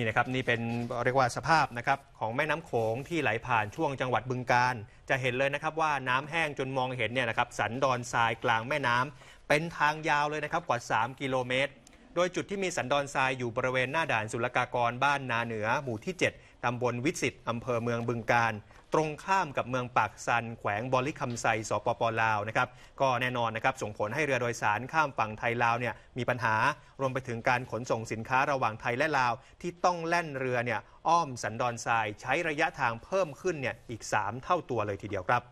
นี่นะครับนี่ เป็นเรียกว่าสภาพนะครับของแม่น้ำโขงที่ไหลผ่านช่วงจังหวัดบึงการ จะเห็นเลยนะครับว่าน้ำแห้งจนมองเห็นเนี่ยนะครับสันดอนทรายกลางแม่น้ำเป็นทางยาวเลยนะครับกว่า 3 กิโลเมตร โดยจุดที่มีสันดอนทรายอยู่บริเวณหน้าด่านศุลกากรบ้านนาเหนือ หมู่ที่ 7ตำบลวิสิตอำเภอเมืองบึงการ ตรงข้ามกับเมืองปากซัน แขวงบอลิคำไซสปปลาวนะครับก็แน่นอนนะครับส่งผลให้เรือโดยสารข้ามฝั่งไทยลาวเนี่ยมีปัญหารวมไปถึงการขนส่งสินค้าระหว่างไทยและลาว ที่ต้องแล่นเรือเนี่ยอ้อมสันดอนทราย ใช้ระยะทางเพิ่มขึ้นเนี่ยอีก 3 เท่าตัวเลยทีเดียวครับ